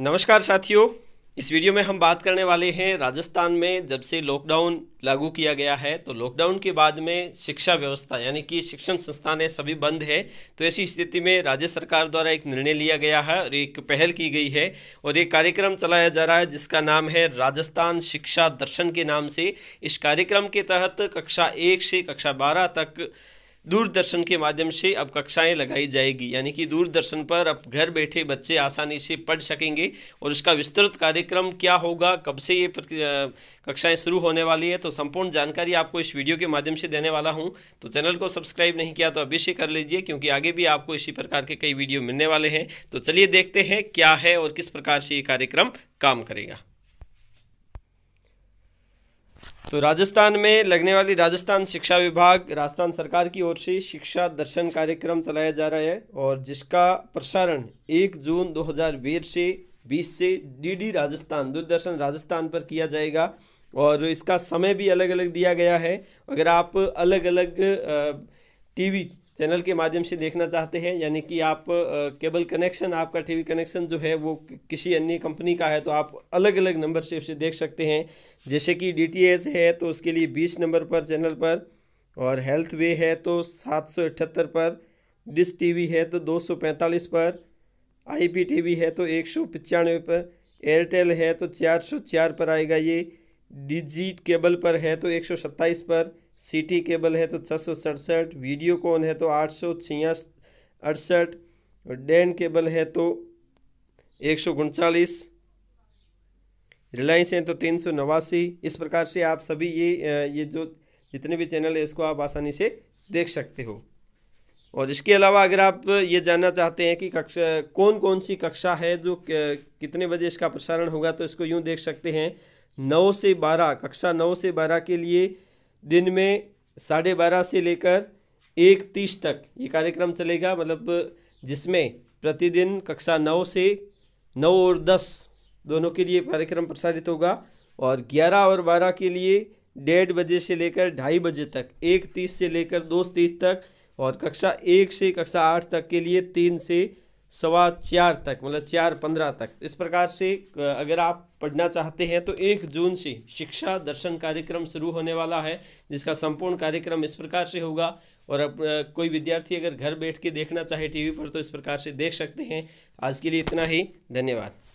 नमस्कार साथियों इस वीडियो में हम बात करने वाले हैं राजस्थान में जब से लॉकडाउन लागू किया गया है तो लॉकडाउन के बाद में शिक्षा व्यवस्था यानी कि शिक्षण संस्थानें सभी बंद है तो ऐसी स्थिति में राज्य सरकार द्वारा एक निर्णय लिया गया है और एक पहल की गई है और एक कार्यक्रम चलाया जा रहा है जिसका नाम है राजस्थान शिक्षा दर्शन के नाम से इस कार्यक्रम के तहत कक्षा एक से कक्षा बारह तक दूरदर्शन के माध्यम से अब कक्षाएं लगाई जाएगी यानी कि दूरदर्शन पर अब घर बैठे बच्चे आसानी से पढ़ सकेंगे और इसका विस्तृत कार्यक्रम क्या होगा कब से ये कक्षाएं शुरू होने वाली है तो संपूर्ण जानकारी आपको इस वीडियो के माध्यम से देने वाला हूँ तो चैनल को सब्सक्राइब नहीं किया तो अवश्य कर लीजिए क्योंकि आगे भी आपको इसी प्रकार के कई वीडियो मिलने वाले हैं तो चलिए देखते हैं क्या है और किस प्रकार से ये कार्यक्रम काम करेगा तो राजस्थान में लगने वाली राजस्थान शिक्षा विभाग राजस्थान सरकार की ओर से शिक्षा दर्शन कार्यक्रम चलाया जा रहा है और जिसका प्रसारण 1 जून 2020 से 20 से डीडी राजस्थान दूरदर्शन राजस्थान पर किया जाएगा और इसका समय भी अलग अलग दिया गया है अगर आप अलग अलग टीवी चैनल के माध्यम से देखना चाहते हैं यानी कि आप केबल कनेक्शन आपका टीवी कनेक्शन जो है वो किसी अन्य कंपनी का है तो आप अलग अलग नंबर से उसे देख सकते हैं जैसे कि डीटीएच है तो उसके लिए बीस नंबर पर चैनल पर और हेल्थ वे है तो सात सौ अठहत्तर पर डिस टीवी है तो दो सौ पैंतालीस पर आईपीटीवी है तो एक सौ पचानवे पर एयरटेल है तो चार सौ चार पर आएगा ये डिजिट केबल पर है तो एक सौ सत्ताईस पर सिटी केबल है तो छः वीडियोकॉन है तो आठ सौ अड़सठ डैन केबल है तो एक सौ उनचालीस रिलायंस है तो तीन सौ नवासी इस प्रकार से आप सभी ये ये जो जितने भी चैनल है इसको आप आसानी से देख सकते हो और इसके अलावा अगर आप ये जानना चाहते हैं कि कक्षा कौन कौन सी कक्षा है जो कितने बजे इसका प्रसारण होगा तो इसको यूँ देख सकते हैं नौ से बारह कक्षा नौ से बारह के लिए दिन में साढ़े बारह से लेकर एक तीस तक ये कार्यक्रम चलेगा मतलब जिसमें प्रतिदिन कक्षा नौ से नौ और दस दोनों के लिए कार्यक्रम प्रसारित होगा और ग्यारह और बारह के लिए डेढ़ बजे से लेकर ढाई बजे तक एक तीस से लेकर दो तीस तक और कक्षा एक से कक्षा आठ तक के लिए तीन से सवा चार तक मतलब चार पंद्रह तक इस प्रकार से अगर आप पढ़ना चाहते हैं तो एक जून से शिक्षा दर्शन कार्यक्रम शुरू होने वाला है जिसका संपूर्ण कार्यक्रम इस प्रकार से होगा और अब कोई विद्यार्थी अगर घर बैठ के देखना चाहे टीवी पर तो इस प्रकार से देख सकते हैं आज के लिए इतना ही धन्यवाद